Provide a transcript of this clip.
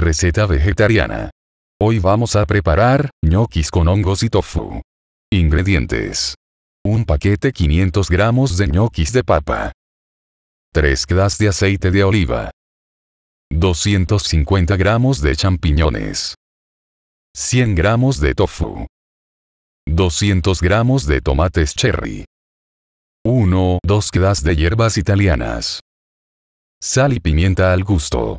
Receta vegetariana. Hoy vamos a preparar ñoquis con hongos y tofu. Ingredientes. Un paquete 500 gramos de ñoquis de papa. 3 quedas de aceite de oliva. 250 gramos de champiñones. 100 gramos de tofu. 200 gramos de tomates cherry. 1 2 quedas de hierbas italianas. Sal y pimienta al gusto.